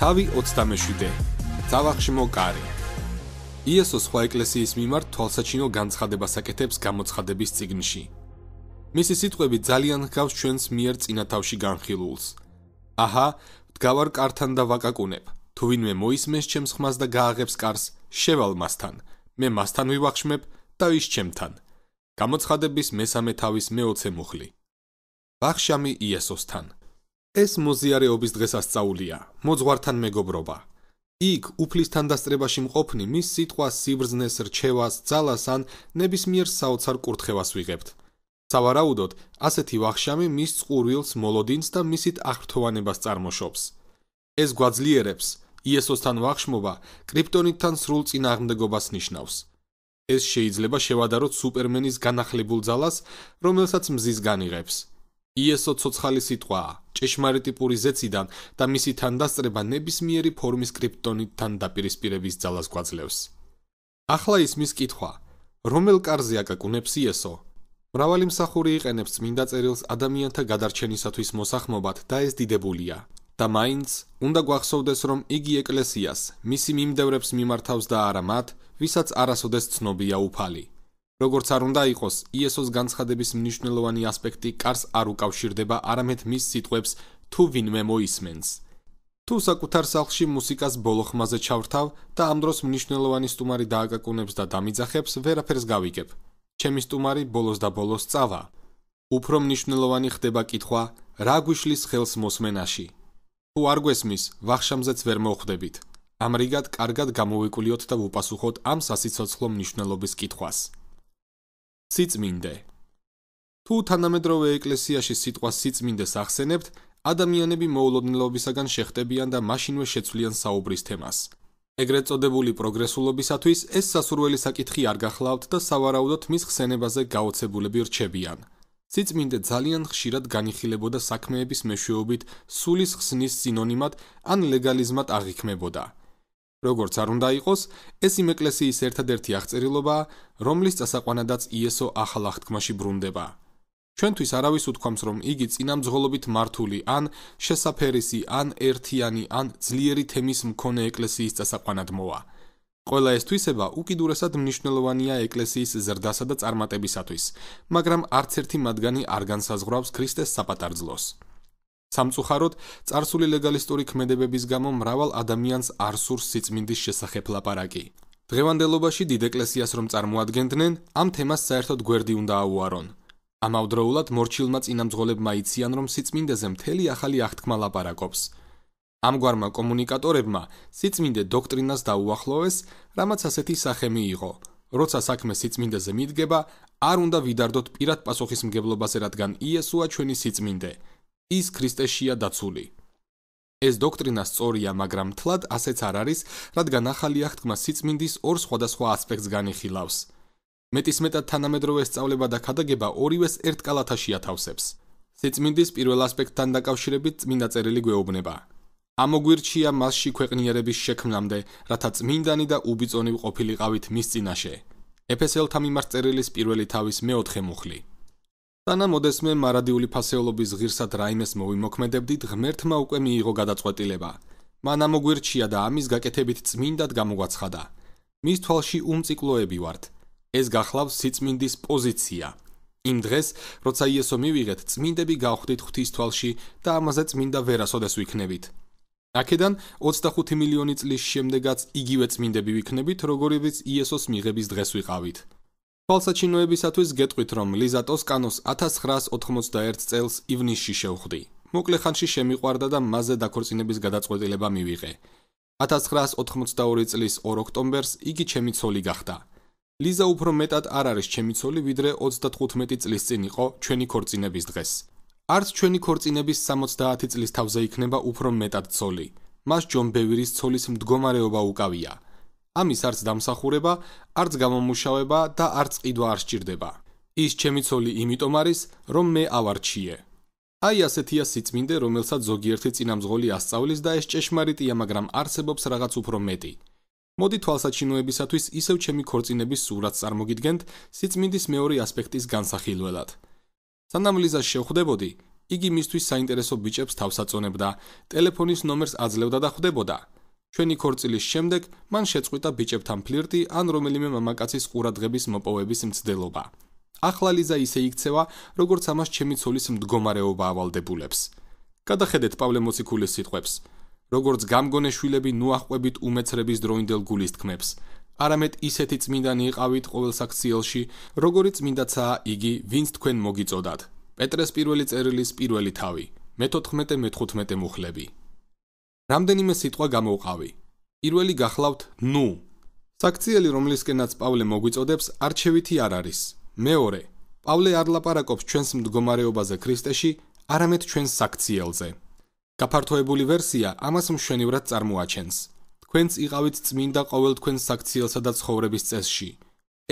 თავი 27-ე. ძალახშმო კარი. იესოს ხვა ეკლესიის მიმართ თვალსაჩინო განცხადებას აკეთებს გამოცხადების წიგნში. მისი სიტყვები ძალიან ხავს ჩვენს მიერ წინათავში განხილულს. აჰა, დგავარ კართან და ვაკაკუნებ. თუ ვინმე მოისმენს ჩემს ხმას და გააღებს კარს, შევალ მასთან. მე მასთან ვივახშმებ და ის ჩემთან. გამოცხადების მესამე თავის მე-20 მუხლი. ვახშამი იესოსთან. 1 ეს მოზიარეობის დღესასწაულია, მოძღვართან მეგობრობა. იქ უფლისთან დასწრებაში მყოფნი მის სიტყვას, სიბრძნეს, რჩევას, ძალას ან ნებისმიერ საოცარ კურთხევას ვიღებთ. სავარაუდოდ, ასეთი ვახშამი მის წყურვილს მოლოდინს და მისით აღრთოვანებას წარმოშობს. ეს გვაძლიერებს იესოსთან ვახშმობა, კრიპტონიტთან სრულ წინააღმდეგობას ნიშნავს. ეს შეიძლება შევადაროთ სუპერმენის განახლებულ ძალას, რომელსაც მზისგან იღებს. იესო ცოცხალი სიტყვაა ჭეშმარიტ პური ზეციდან და მისი თანდასწრება ნებისმიერი ფორმის კრიპტონიტთან დაპირისპირების ძალას გვაძლევს ახლა ის მის კითხვა რომელ კარზე აკაკუნებს იესო მრავალი მსახური იყენებს წმინდა წერილს ადამიანთა გადარჩენისათვის მოსახმობად და ეს დიდებულია და მაინც უნდა გვახსოვდეს რომ იგი ეკლესიას მისი მიმდევრებს მიმართავს და არა მათ ვისაც არასოდეს ცნობია უფალი როგორც არ უნდა იყოს, იესოს განცხადების მნიშვნელოვანი ასპექტი კარს არ უკავშირდება არამედ მის სიტყვებს თუ ვინმე მოისმენს. თუ საკუთარ სახლში მუსიკას ბოლო ხმაზე ჩავრთავ და ამ დროს მნიშვნელოვანი სტუმარი დააგაკუნებს და დამიძახებს, ვერაფერს გავიგებ. ჩემი სტუმარი ბოლოს და ბოლოს წავა. უფრო მნიშვნელოვანი ხდება კითხვა, რა გვიშლის ხელს მოსმენაში? თუ არ გესმის, ვახშამზეც ვერ მოხვდებით. ამრიგად კარგად გამოვიკვლიოთ და ვუპასუხოთ ამ სასიცოცხლო მნიშვნელობის კითხვას. სიწმინდე თუ თანამედროვე ეკლესიაში სიტყვა სიწმინდეს ახსენებთ, ადამიანები მოულოდნელობისგან შეხტებიან და მაშინვე შეცვლიან საუბრის თემას. ეგრეთ წოდებული პროგრესულობისათვის ეს სასურველი საკითხი არ გახლავთ და სავარაუდოდ მის ხსენებაზე გაოცებულები რჩებიან. სიწმინდე ძალიან ხშირად განიხილებოდა საქმეების მეშვეობით სულის ხსნის სინონიმად ან ლეგალიზმად აღიქმებოდა. როგორც არ უნდა იყოს, ეს იმ ეკლესიის ერთადერთი აღწერილობა, რომლის წასაყვანადაც იესო ახალ აღთქმაში ბრუნდება. ჩვენთვის არავის უთქვამს, რომ იგი წინამძღოლობით მართული ან შესაფერისი ან ერთიანი ან ძლიერი თემის მქონე ეკლესიის წასაყვანად მოვა. ყველა ეს თვისება უკიდურესად მნიშვნელოვანია ეკლესიის ზრდასა და წარმატებისათვის, მაგრამ არც ერთი მათგანი არ განსაზღვრავს ქრისტეს საპატარძლოს. სამწუხაროდ, царსული ლეგალისტური ქმედებების გამო მრავალ ადამიანს არ სურს სიწმინდის შესახებ ლაპარაკი. დღევანდელობაში დიდ ეკლესიას რომ წარმოადგენდნენ, ამ თემას საერთოდ გვერდი უნდა აუარონ. ამავდროულად მორჩილმა წინამძღოლებმა იციან რომ სიწმინდეზე მთელი ახალი აღთქმა ლაპარაკობს. ამგვარმა კომუნიკატორებმა სიწმინდე დოქტრინას დაუახლოვეს, რამაც ასეთი სახე მიიღო. როცა საქმე სიწმინდეზე მიდგება, არ უნდა ვიდარდოთ პირად პასუხისმგებლობაზე, რადგან იესოა ჩვენი სიწმინდე. ის ქრისტეშია დაცული. ეს დოქტრინა სწორია, მაგრამ თლად ასეც არ არის, რადგან ახალი აღთქმა სიწმინდის ორ სხვადასხვა ასპექტს განიხილავს. მეტისმეტად თანამედროვე სწავლება და ქადაგება ორივეს ერთ კალათაში ათავსებს. სიწმინდის პირველ ასპექტთან დაკავშირებით წმინდა წერილი გვეუბნება. ამოგვირჩია მასში ქვეყნიერების შექმნამდე, რათა წმინდანი და უბიწონი ყოფილიყავით მის წინაშე. ეფესელთა მიმართ წერილის პირველი თავის მე-4 მუხლი 1 ანა მოდესმე მარადიული ფასეულობის ღირსად რაიმეს მოვიმოქმედებდით, ღმერთმა უკვე მიიღო გადაწყვეტილება. მან ამოგვირჩია და ამის გაკეთებით წმინდად გამოგვაცხადა. მის თვალში უმციკლოები ვართ. ეს გახლავს სიწმინდის პოზიცია. იმ დღეს, როცა იესო მივიღეთ, წმინდები გავხდით ღვთის თვალში და ამაზე წმინდა ვერასოდეს ვიქნებით. აქედან 25 მილიონი წლის შემდეგაც იგივე წმინდები ვიქნებით, როგორიც იესოს მიღების დღეს ვიყავით. თვალსაჩინოებისათვის გეტყვით, რომ ლიზა ტოსკანოს 1981 წელს ივნისში შევხვდი. მოკლე ხანში შემიყვარდა და მასზე დაქორწინების გადაწყვეტილება მივიღე. 1982 წლის 2 ოქტომბერს იგი ჩემი ცოლი გახდა. ლიზა უფრო მეტად არ არის ჩემი ცოლი, ვიდრე 35 წლის წინ იყო ჩვენი ქორწინების დღეს. არც ჩვენი ქორწინების 70 წლის თავზე იქნება უფრო მეტად ცოლი. მას ჯონ ბევერის ცოლის მდგომარეობა უკავია. ამის არც დამსახურება, არც გამომუშავება და არც ყიდვა არ სჭირდება. ის ჩემი ცოლი იმიტომ არის, რომ მე ავარჩიე. აი ასეთია სიწმინდე, რომელსაც ზოგიერთი წინამძღოლი ასწავლის და ეს ჭეშმარიტია, მაგრამ არსებობს რაღაც უფრო მეტი. მოდი თვალსაჩინოებისათვის ისევ ჩემი ქორწინების სურათს წარმოგიდგენთ სიწმინდის მეორე ასპექტის განსახილველად. სანამ ლიზას შეხვდებოდი, იგი მისთვის საინტერესო ბიჭებს თავსაწონებდა, ტელეფონის ნომერს აძლევდა და ხვდებოდა. ჩვენი ქორწილის შემდეგ მან შეწყვიტა ბიჭებთან ფლირტი ან რომელიმე მამაკაცის ყურადღების მოპოვების მცდელობა. ახლა ლიზა ისე იქცევა, როგორც ამას ჩემი ცოლის მდგომარეობა ავალდებულებს. გადახედეთ პავლე მოციქულის სიტყვებს. როგორც გამგონე შვილები ნუახყვებით უმეცრების დროინდელ გულის თქმებს. არამედ ისეთი წმინდანი იყავით ყოველ საქციელში, როგორი წმინდაცაა იგი, ვინც თქვენ მოგიწოდათ. პეტრეს პირველი წერილის პირველი თავი. მე-14-15 მუხლები. რამდენიმე სიტყვა გამოვყავი. პირველი გახლავთ ნუ. საქციელი, რომლისკენაც პავლე მოგვიწოდებს, არჩევითი არ არის. მეორე. პავლე არ ლაპარაკობს ჩვენს მდგომარეობაზე ქრისტეში, არამედ ჩვენს საქციელზე. გაფართოებული ვერსია ამას მშვენივრად წარმოაჩენს. თქვენც იყავით წმინდა ყოველ თქვენს საქციელსა და ცხოვრების წესში.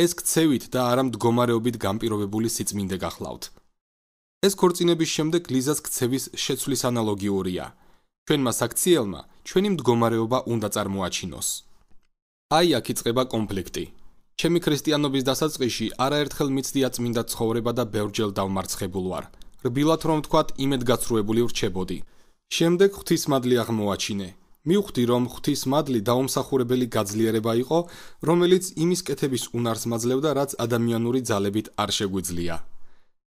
ეს ქცევით და არა მდგომარეობით გამ ピ როვებული სიწმინდე გახლავთ. ეს ქორწინების შემდეგ ლიზას ქცევის შეცვლის ანალოგიურია. ჩვენმა საქციელმა ჩვენი მდგომარეობა უნდა წარმოაჩინოს. აი აქ იწყება კონფლიქტი. ჩემი ქრისტიანობის დასაწყისში არაერთხელ მიცდია წმინდა ცხოვრება და ბევრჯერ დავმარცხებულ ვარ. რბილად რომ ვთქვათ, იმედგაცრუებული ვრჩებოდი. შემდეგ ღვთისმადლი აღმოაჩინე. მიხვდი რომ ღვთისმადლი დაუმსახურებელი გაძლიერება იყო, რომელიც იმის კეთების უნარს მაძლევდა, რაც ადამიანური ძალებით არ შეგვიძლია.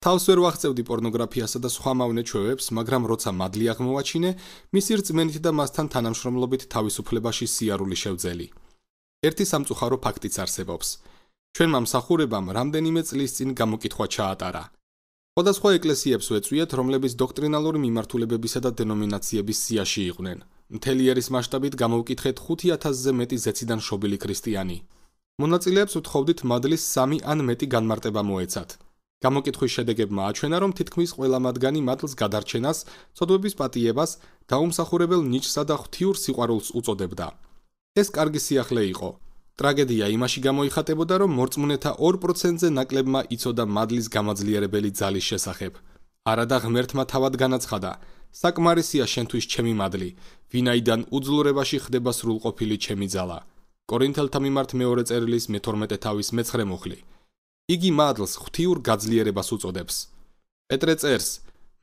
თავს ვერ ვახცევდი პორნოგრაფიასა და სხვა მავნე ჩვევებს, მაგრამ როცა მადლი აღმოვაჩინე, მისი რწმენით და მასთან თანამშრომლობით თავისუფლებაში სიარული შევძელი. ერთი სამწუხარო ფაქტიც არსებობს. ჩვენ მომსახურებამ რამდენიმე წლის წინ გამოკითხვა ჩაატარა. სხვადასხვა ეკლესიებს ვეწვიეთ, რომლებიც დოქტრინალური მიმართულებებისა და დენომინაციების სიაში იყვნენ. მთელი ერის მასშტაბით გამოვკითხეთ 5000-ზე მეტი ზეციდან შობილი ქრისტიანი. მონაწილეებს ვთხოვდით მადლის 3 ან მეტი განმარტება მოეცათ. გამოკითხვის შედეგებმა აჩვენა, რომ თითქმის ყველა მათგანი მატლს გადარჩენას, წოდების პატიებას და უმსახურებელ ნიჩსა და ღთიურ სიყვარულს უწოდებდა. ეს კარგი სიახლე იყო. ტრაგედია იმაში გამოიხატებოდა, რომ მორწმუნეთა 2%-ზე ნაკლებმა იწოდა მადლის გამაძლიერებელი ძალის შესახებ. არადა ღმერთმა თავად განაცხადა: "საკმარისია შენთვის ჩემი მადლი, ვინაიდან უძლურებაში ხდება სრულყოფილი ჩემი ძალა." კორინთელთა მიმართ მეორე წერილის მე-12 თავის მე-9 მუხლი. იგი მადლს ღთიურ გაძლიერებას უწოდებს. პეტრე წერს: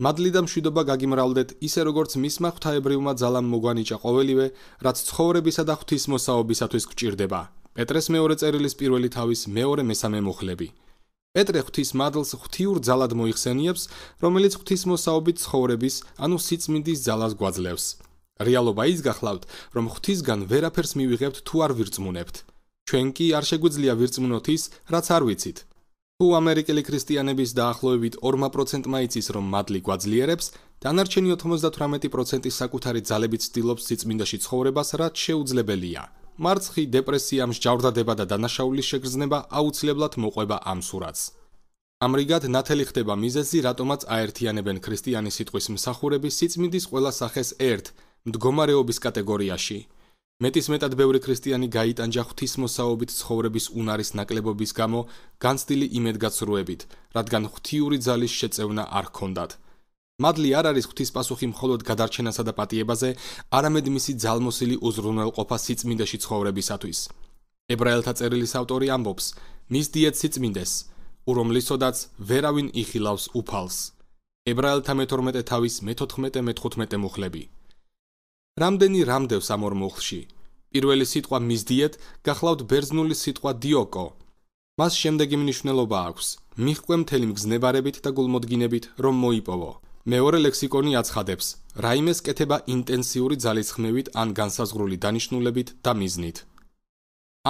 მადლი და მშვიდობა გაგიმრავლდეთ ისე როგორც მისმა ღვთაებრივმა ძალამ მოგვანიჭა ყოველივე, რაც ცხოვრებისა და ღვთისმოსაობისათვის გვჭირდება. პეტრეს მეორე წერილის პირველი თავის მეორე მესამე მუხლები. პეტრე ღვთის მადლს ღთიურ ძალად მოიხსენიებს, რომელიც ღვთისმოსაობით ცხოვრების, ანუ სიწმინდის ძალას გვაძლევს. რეალობა ის გახლავთ, რომ ღვთისგან ვერაფერს მივიღებთ თუ არ ვირწმუნებთ. ჩვენ კი არ შეგვიძლია ვირწმუნოთ ის, რაც არ ვიცით. თუ ამერიკელი ქრისტიანების დაახლოებით 2%-მა იცის, რომ მადლი გვაძლიერებს, დანარჩენი 98%-ის საკუთარი ძალებით ცდილობს სიწმინდაში ცხოვრებას, რაც შეუძლებელია. მარცხი, დეპრესია, მსჯავრდადება და დანაშაულის შეგრძნება აუცილებლად მოყვება ამ სურათს. ამრიგად ნათელი ხდება მიზეზი, რატომაც აერთიანებენ ქრისტიანის სიტყვის მსახურები სიწმინდის ყველა სახეს ერთ მდგომარეობის კატეგორიაში. მეტის მეტად ბევრი ქრისტიანი გაიტანჯა ღვთისმოსავობით ცხოვრების უნარის ნაკლებობის გამო, განცდილი იმედგაცრუებით, რადგან ღვთიური ძალის შეწევნა არ ჰქონდათ. მადლი არ არის ღვთის პასუხი მხოლოდ გადარჩენასა და პატიებაზე, არამედ მისი ძალმოსილი უზრუნველყოფა სიწმინდეში ცხოვრებისათვის. ებრაელთა წერილის ავტორი ამბობს: "მის დიეთ სიწმინდეს, უომლისოდაც ვერავინ იხილავს უფალს." ებრაელთა 12 თავის 14-15 მუხლები 1 რამდენი რამდევს ამ ორ მუხლში. პირველი სიტყვა მისდიეთ, გახლავთ ბერძნული სიტყვა დიოკო. მას შემდეგი მნიშვნელობა აქვს: მიხყვე მთელი მგზნებარებით და გულმოდგინებით, რომ მოიპოვო. მეორე ლექსიკონი აცხადებს: რაიმეს კეთება ინტენსიური ძალისხმევით ან განსაზღვრული დანიშნულებით და მიზნით.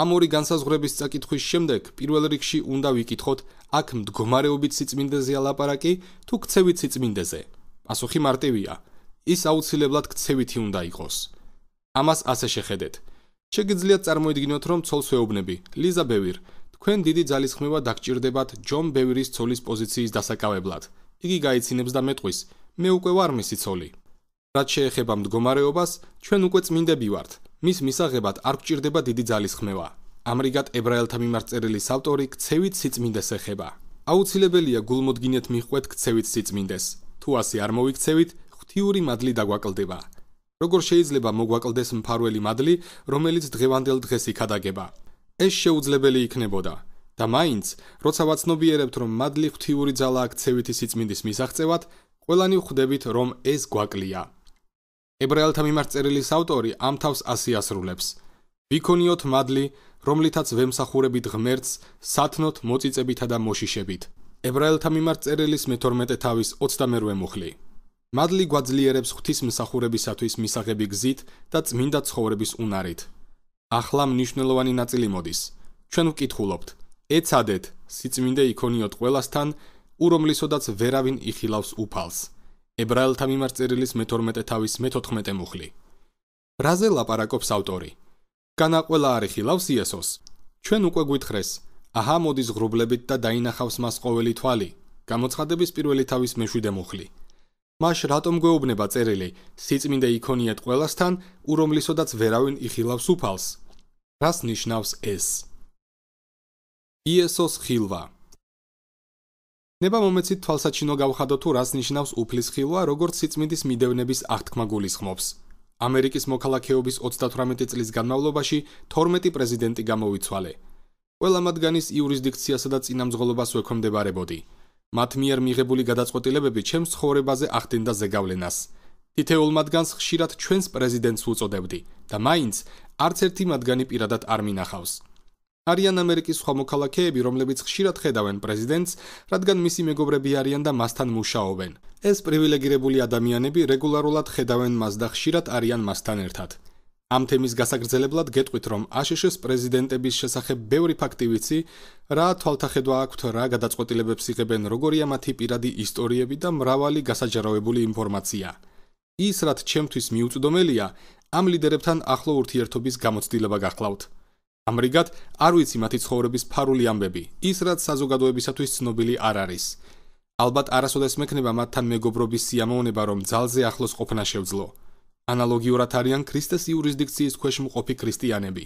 ამ ორი განსაზღვრების წაკითხვის შემდეგ პირველ რიგში უნდა ვიკითხოთ, აქ მდგომარეობით სიწმინდეზეა ლაპარაკი თუ ქცევით სიწმინდეზე. პასუხი მარტივია: ის აუცილებლად ქცევითი უნდა იყოს. ამას ასე შეხედეთ. შეგიძლიათ წარმოიდგინოთ, რომ ცოლს ეუბნები, ლიზა ბევირ, თქვენ დიდი ძალისხმევა დაგჭირდებათ ჯონ ბევირის ცოლის პოზიციის დასაკავებლად. იგი გაიცინებს და მეტყვის: "მე უკვე ვარ მისი ცოლი". რაც შეეხება მდგომარეობას, ჩვენ უკვე წმინდები ვართ. მის მისაღებად არ გჭირდება დიდი ძალისხმევა. ამრიგად ებრაელთა მიმართ წერილის ავტორი ქცევით სიწმინდეს ეხება. აუცილებელია გულმოდგინეთ მიხვეთ ქცევით სიწმინდეს. თუ ასე არ მოიქცევით, თიური მადლი დაგვაკლდება. როგორ შეიძლება მოგვაკლდეს მფარველი მადლი, რომელიც დღევანდელ დღეს იქადაგება? ეს შეუძლებელი იქნებოდა. და მაინც, როცა ვაცნობიერებთ, რომ მადლი ღთიური ძალა აქცევითი სიწმინდის მისაღწევად, ყველანი ხვდებით, რომ ეს გვაკლია. ებრაელთა მიმართ წერილის ავტორი ამ თავს ასე ასრულებს: ვიქონიოთ მადლი, რომლითაც ვემსახურებით ღმერთს, სათნოთ მოწიწებითა და მოშიშებით. ებრაელთა მიმართ წერილის მე-12 თავის 28 მუხლი. მადლი გვაძლიერებს ღვთისმსახურებისათვის მისაღები გზით და წმინდა ცხოვრების უნარით. ახლა მნიშვნელოვანი ნაწილი მოდის. ჩვენ ვკითხულობთ: ეცადეთ სიწმინდე იქონიოთ ყველასთან, ურომლისოდაც ვერავინ იხილავს უფალს. ებრაელთა მიმართწერილის მე-12 თავის მე-14 მუხლი. ბრაზელ ლაპარაკობს ავტორი. განა ყველა არის ხილავს იესოს. ჩვენ უკვე გვითხრეს: აჰა მოდის ღრუბლებით და დაინახავს მას ყოველი თვალი. გამოცხადების პირველი თავის მე-7 მუხლი. მაშ რატომ გვეუბნება წერილი სიწმინდე იქონიათ ყველასთან ურომლისოდაც ვერავინ იხილავს უფალს რას ნიშნავს ეს იესოს ხილვა ნება მომეცით თვალსაჩინო გავხადოთ თუ რას ნიშნავს უფლის ხილვა როგორც სიწმინდის მიდევნების აღთქმა გულისხმობს ამერიკის მოქალაქეობის 38 წლის განმავლობაში 12 პრეზიდენტი გამოიცვალე ყველა მათგანის იურისდიქციასა და წინამძღოლობას ვექმდებარებოდი მათ მიერ მიღებული გადაწყვეტილებები ჩემს ხორებაზე ახდენდა ზეგავლენას. თითეულ მათგანს ხშირად ჩვენს პრეზიდენტს უწოდებდი და მაინც არც ერთი მათგანი პირადად არ მინახავს. არიან ამერიკის სხვა მოქალაქეები, რომლებიც ხშირად ხედავენ პრეზიდენტს, რადგან მისი მეგობრები არიან და მასთან მუშაობენ. ეს პრივილეგირებული ადამიანები რეგულარულად ხედავენ მას და ხშირად არიან მასთან ერთად. ამ თემის გასაგრძელებლად გეტყვით რომ აშშ-ის პრეზიდენტების შესახებ ბევრი ფაქტი ვიცი, რა თვალთახედვა აქვთ რა გადაწყვეტილებებს იღებენ როგორია მათი პირადი ისტორიები და მრავალი გასაჯაროვებული ინფორმაცია. ის რაც ჩემთვის მიუწვდომელია, ამ ლიდერებთან ახლო ურთიერთობის გამოცდილება გახლავთ. ამრიგად, არ ვიცი მათი ცხოვრების ფარული ამბები, ის რაც საზოგადოებისათვის ცნობილი არ არის. ალბათ არასოდეს მექნება მათთან მეგობრობის სიამოვნება, რომ ძალზე ახლოს ყოფნა შევძლო. ანალოგიურად არიან ქრისტეს იურისდიქციის ქვეშ მყოფი ქრისტიანები.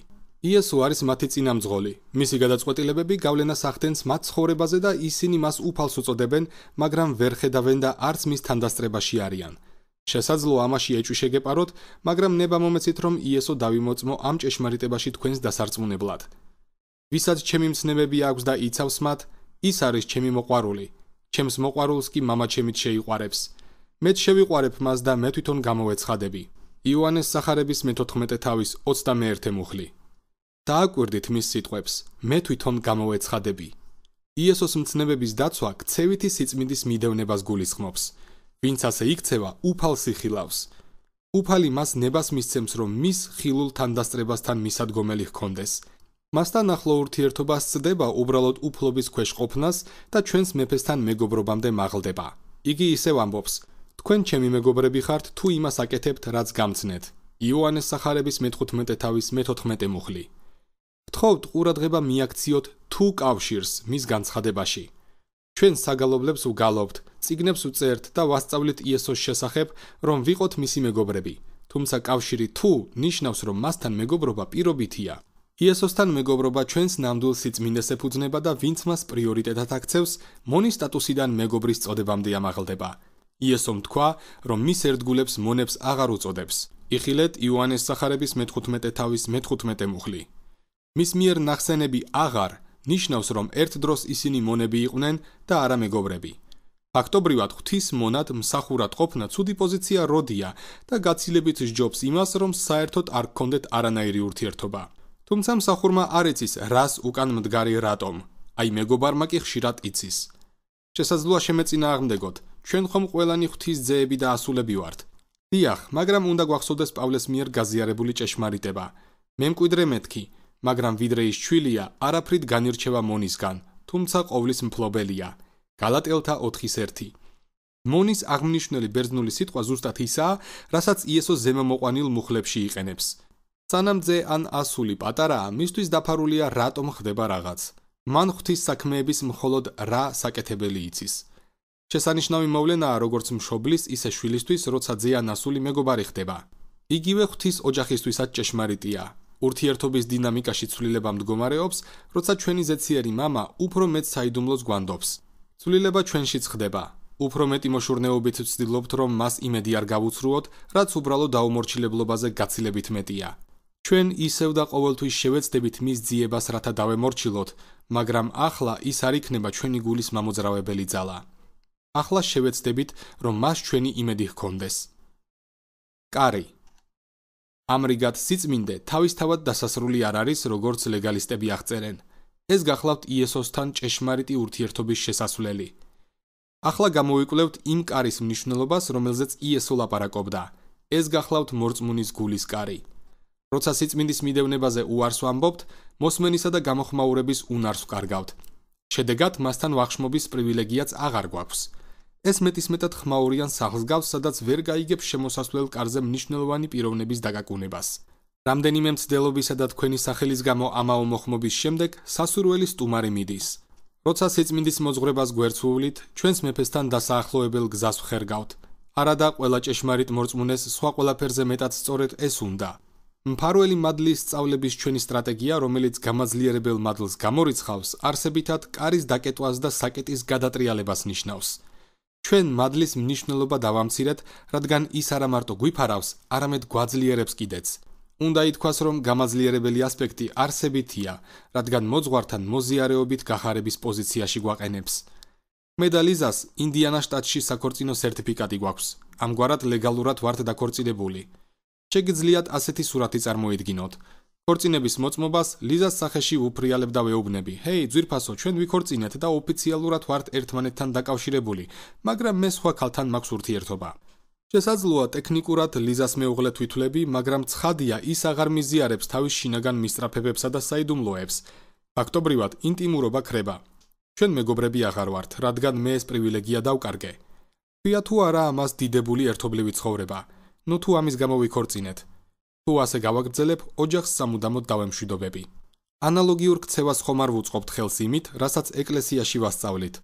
იესო არის მათი წინამძღოლი. მისი გადაწყვეტილებები გავლენას ახდენს მათ ცხოვრებაზე და ისინი მას უფალს უწოდებენ, მაგრამ ვერ ხედავენ და არც მის თანდასწრებაში არიან. შესაძლოა ამაში ეჭვიშეგეპაროთ, მაგრამ ნება მომეცით რომ იესო დავიმოწმო ამ ჭეშმარიტებაში თქვენს დასარწმუნებლად. ვისაც ჩემი მცნებები აქვს და იცავს მათ, ის არის ჩემი მოყვარული. ჩემს მოყვარულს კი მამა ჩემით შეიყვარებს. მე შევიყვარებ მას და მე თვითონ გამოვეცხადები. იოანეს სახარების მე-14 თავის 21-ე მუხლი. დააკვირდით მის სიტყვებს. მე თვითონ გამოვეცხადები. იესოს მცნებების დაცვა ქცევითი სიწმინდის მიდევნებას გულისხმობს. ვინც ასე იქცევა, უფალსი ხილავს. უფალი მას ნებას მისცემს, რომ მის ხილულ თანდასწრებასთან მისადგომელი ჰქონდეს. მასთან ახლო ურთიერთობა სწდება უბრალოდ უფლობის ქვეშ ყოფნას და ჩვენს მეფესთან მეგობრობამდე მაღლდება. იგი ისევ ამბობს: თქვენ ჩემი მეგობრები ხართ თუ იმას აკეთებთ რაც გამცნეთ იოანეს სახარების მე-15 თავის მე-14 მუხლი ვთხოვთ ყურადღება მიაქციოთ თუ კავშირს მის განცხადებაში ჩვენ საგალობლებს ვგალობთ ციგნებს უწერთ და ვასწავლეთ იესოს შესახებ რომ ვიყოთ მისი მეგობრები თუმცა კავშირი თუ ნიშნავს რომ მასთან მეგობრობა პირობითია იესოსთან მეგობრობა ჩვენს ნამდვილ სიწმინდეს ეფუძნება და ვინც მას პრიორიტეტად აქცევს მონის სტატუსიდან მეგობრის წოდებამდე ამაღლდება იესომ თქვა, რომ მის ერთგულებს მონებს აღარ უწოდებს. იხილეთ იოანეს სახარების მე-15 თავის მე-15 მუხლი. მის მიერ ნახსენები აღარ ნიშნავს, რომ ერთ დროს ისინი მონები იყვნენ და არა მეგობრები. ფაქტობრივად ღვთის მონად მსახურად ყოფნა ცუდი პოზიცია როდია და გაცილებით სჯობს იმას, რომ საერთოდ არ გქონდეთ არანაირი ურთიერთობა. თუმცა მსახურმა არ იცის, რას უკან მდგარი რატომ. აი მეგობარმა კი ხშირად იცის. შესაძლოა შემეწინააღმდეგოთ, ჩვენ ხომ ყველანი ღვთის ძეები და ასულები ვართ. დიახ, მაგრამ უნდა გვახსოვდეს პავლეს მიერ გაზიარებული ჭეშმარიტება. მე მკვიდრე მეთქი, მაგრამ ვიდრე ის შვილია, არაფრით განირჩევა მონისგან, თუმცა ყოვლის მფლობელია. გალატელთა 4:1. მონის აღმნიშვნელი ბერძნული სიტყვა ზუსტად ისაა, რასაც იესოს ზემომოყვანილ მუხლებში იყენებს. სანამ ძე ან ასული პატარაა, მისთვის დაფარულია რატომ ხდება რაღაც. მან ღვთის საქმეების მხოლოდ რა საკეთებელი იცის. 3:1. შესანიშნავი მოვლენაა როგორც მშობლის, ისე შვილისთვის, როცა ზეანასული მეგობარი ხდება. იგივე ღვთის ოჯახისთვისაც ჭეშმარიტია. ურთიერთობის დინამიკაში ცვლილება მდგომარეობს, როცა ჩვენი ზეციერი мама უფრო მეც საიდუმლოს გვანდობს. ცვლილება ჩვენშიც ხდება. უფრო მეტი მოშურნეობით ვცდილობთ, რომ მას იმედი არ გავუცრუოთ, რაც უბრალო დაუმორჩილებლობაზე გაცილებით მეტია. ჩვენ ისევ და ყოველთვის შევეცდებით მის ძიებას, რათა დავემორჩილოთ, მაგრამ ახლა ის არ იქნება ჩვენი გულის მამოძრავებელი ძალა. ახლა შევეცდებით, რომ მას ჩვენი იმედი ჰქონდეს. კარი. ამრიგად სიწმინდე თავისთავად დასასრული არ არის, როგორც ლეგალისტები აღწერენ. ეს გახლავთ იესოსთან ჭეშმარიტი ურთიერთობის შესასვლელი. ახლა გამოვიკვლევთ იმ კარის მნიშვნელობას, რომელზეც იესო ლაპარაკობდა. ეს გახლავთ მორწმუნის გულის კარი. როცა სიწმინდის მიდევნებაზე უარს ვამბობთ, მოსმენისა და გამოხმაურების უნარს ვკარგავთ. შედეგად, მასთან ვახშმობის პრივილეგიაც აღარ გვაქვს. ეს მეტის მეტად ხმაურიან სახლს გავს, სადაც ვერ გაიგებს შემოსასვლელ კარზე მნიშვნელოვანი პიროვნების დაგაკუნებას. რამდენიმე მცდელობისა და თქვენი სახელის გამო ამაო მოხმობის შემდეგ სასურველი სტუმარი მიდის. როცა სიწმინდის მოძღვრებას გვერცვულით, ჩვენს მეფესთან დასაახლოებელ გზას ხერგავთ. არადა ყველა ჭეშმარიტ მორწმუნეს სხვა ყველაფერზე მეტად სწორედ ეს უნდა. მფარველი მადლის სწავლების ჩვენი სტრატეგია, რომელიც გამაძლიერებელ მადლს გამორიცხავს, არსებითად კარის დაკეტვას და საკეტის გადატრიალებას ნიშნავს. ჩვენ მადლის მნიშვნელობა დავამცირეთ, რადგან ის არა მარტო გვიფარავს, არამედ გვაძლიერებს კიდეც. უნდა ითქვას, რომ გამაძლიერებელი ასპექტი არსებითია, რადგან მოძღვართან მოზიარეობით გახარების პოზიციაში გვაყენებს. მედალიზას ინდიანა შტატში საქორწინო სერტიფიკატი გვაქვს. ამგვარად ლეგალურად ვართ დაქორწინებული. შეგიძლიათ ასეთი სურათი წარმოიდგინოთ. ქორწინების მოწმობას ლიზას სახეში უფრიალებდა ვეუბნები. "ჰეი, ძვირფასო, ჩვენ ვიქორწინეთ და ოფიციალურად ვართ ერთმანეთთან დაკავშირებული, მაგრამ მე სხვა ქალთან მაქვს ურთიერთობა." შესაძლოა ტექნიკურად ლიზას მეუღლე თვითლები, მაგრამ ცხადია, ის აღარ მიზიარებს თავის შინაგან მისწრაფებებსა და საიდუმლოებს. ფაქტობრივად, ინტიმურობა ხრება. ჩვენ მეგობრები აღარ ვართ, რადგან მე ეს პრივილეგია დავკარგე. თქვია თუ არა ამას დიდებული ერთობლივი ცხოვრება? ნუ თუ ამის გამო ვიქორწინეთ, თუ ასე გავაგრძელებ, ოჯახს სამუდამოდ დავემშვიდობები. ანალოგიურ ქცევას ხომ არ ვუწყობთ ხელს იმით, რასაც ეკლესიაში ვასწავლით.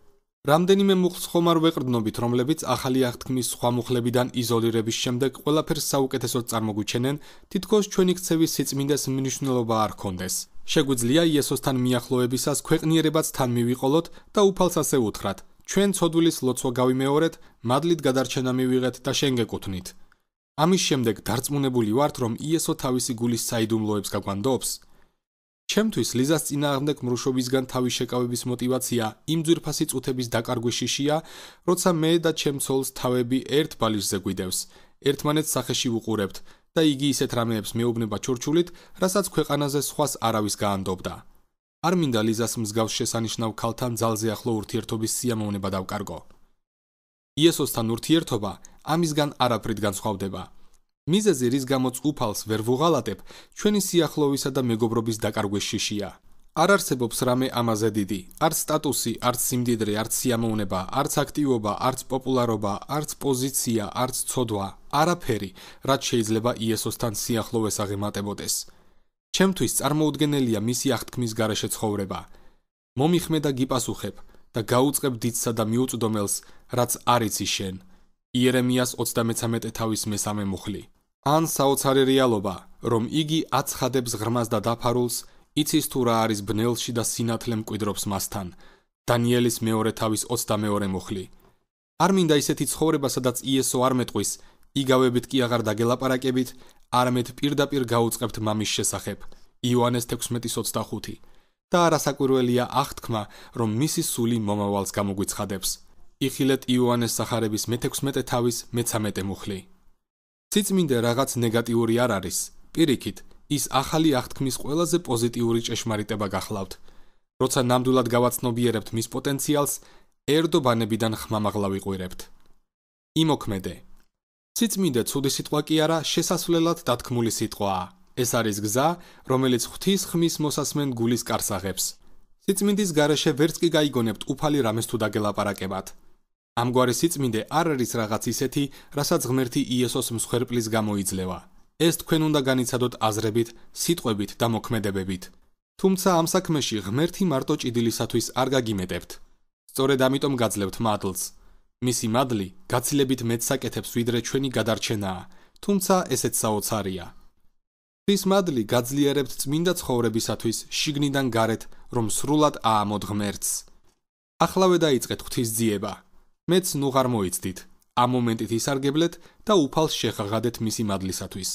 რამდენიმე მუხლს ხომ არ ვეყრდნობით, რომლებიც ახალი აღთქმის სხვა მუხლებიდან იზოლირების შემდეგ ყველაფერს საუკეთესოდ წარმოგუჩენენ, თითქოს ჩვენი ქცევის სიწმინდეს მნიშვნელობა არ ქონდეს. შეგვიძლია იესოსთან მიახლოებისას ქვეყნიერებაც თან მივიყოლოთ და უფალს ასე უთხრათ: ჩვენ ცოდვილის ლოცვა გავიმეორეთ, მადლით გადარჩენა მივიღეთ და შენ გეკუთვნით. ამის შემდეგ დარწმუნებული ვართ, რომ იესო თავისი გულის საიდუმლოებს გაგვანდობს. ჩემთვის ლიზას წინააღმდეგ მრუშობისგან თავის შეკავების мотиваცია იმ ძირფასი წუთების დაკარგვეშია, როცა მე და ჩემ ცოლს თავები ერთ ბალიშზე გვიდევს, ერთმანეთს სახეში უყურებთ და იგი ისეთ რამეებს მეუბნება ჩორჩულით, რასაც ქვეყანაზე სხვას არავის გაანდობდა. არ მინდა ლიზას მსგავს შესანიშნავ ქალთან ძალზე ახლო ურთიერთობის სიამოვნება დავკარგო. იესოსთან ურთიერთობა ამისგან არაფრით განსხვავდება. მიზეზი, რის გამოც უფალს ვერ ვუღალატებ, ჩვენი სიახლოვისა და მეგობრობის დაკარგვის შიშია. არ არსებობს რამე ამაზე დიდი. არც სტატუსი, არც სიმდიდრე, არც სიამოვნება, არც აქტივობა, არც პოპულარობა, არც პოზიცია, არც ცოდვა, არაფერი, რაც შეიძლება იესოსთან სიახლოვეს აღემატებოდეს. ჩემთვის წარმოუდგენელია მისი აღთქმის გარეშე ცხოვრება. მომიხმედა გიპასუხებ და გაუწებ დიცსა და მიუწვდომელს, რაც არიცი შენ. იერემიას 33-ე თავის მესამე მუხლი. ან საოცარი რეალობა, რომ იგი აცხადებს ღრმას და დაფარულს, იცის თუ რა არის ბნელში და სინათლემ კვიდრობს მასთან. დანიელის მეორე თავის 22-ე მუხლი. არ მინდა ისეთი ცხოვრება, სადაც იესო არ მეტყვის, იგავებით კი აღარ დაგელაპარაკებით, არამედ პირდაპირ გაუწევთ მამის შესახებ. იოანეს 16:25. და არასაკვირველია აღთქმა, რომ მისი სული მომავალს გამოგვიცხადებს. იხილეთ იოანეს სახარების მე-16 თავის მე-13 მუხლი. ციწმინდე რაღაც ნეგატიური არ არის. პირიქით, ის ახალი აღთქმის ყველაზე პოზიტიური ჭეშმარიტება გახლავთ. როცა ნამდვილად გავაცნობიერებთ მის პოტენციალს, ერდობანებიდან ხმამაღლა ვიყურებთ. იმოქმედე. ციწმინდე ცუდი სიტყვა კი არა, შესასვლელად დათქმული სიტყვაა. ეს არის გზა, რომელიც ღვთის ხმის მოსასმენ გულის კარს აღებს. ციწმინდის garaშე ვერც კი გაიგონებთ უფალი რამეს თუ დაგელაპარაკებათ. ამგვარი სიწმინდე არ არის რაღაც ისეთი, რასაც ღმერთი იესოს მსხვერპლის გამო იძლევა. ეს თქვენ უნდა განიცადოთ აზრებით, სიტყვებით და მოქმედებებით. თუმცა ამ საქმეში ღმერთი მარტო ჭიდილისათვის არ გაგიმეტებთ. სწორედ ამიტომ გაძლევთ მადლს. მისი მადლი გაცილებით მეტ საკეთებს ვიდრე ჩვენი გადარჩენაა, თუმცა ესეც საოცარია. ის მადლი გაძლიერებთ წმინდა ცხოვრებისათვის შიგნიდან გარეთ, რომ სრულად აამოდღმერთს. ახლავე დაიწყეთ ღვთისძიება. მეც ნუ ღარ მოიცდით. ამ მომენტით ისარგებლეთ და უფალს შეხაღადეთ მისი მადლისათვის.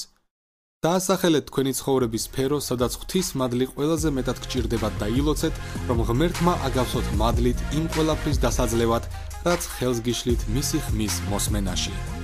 დაასახელეთ თქვენი ცხოვრების სფერო, სადაც ღვთის მადლი ყველაზე მეტად გჭირდებათ და ილოცეთ, რომ ღმერთმა აგავსოთ მადლით იმ ყველაფრის დასაძლევად, რაც ხელს გიშლით მისი ხმის მოსმენაში.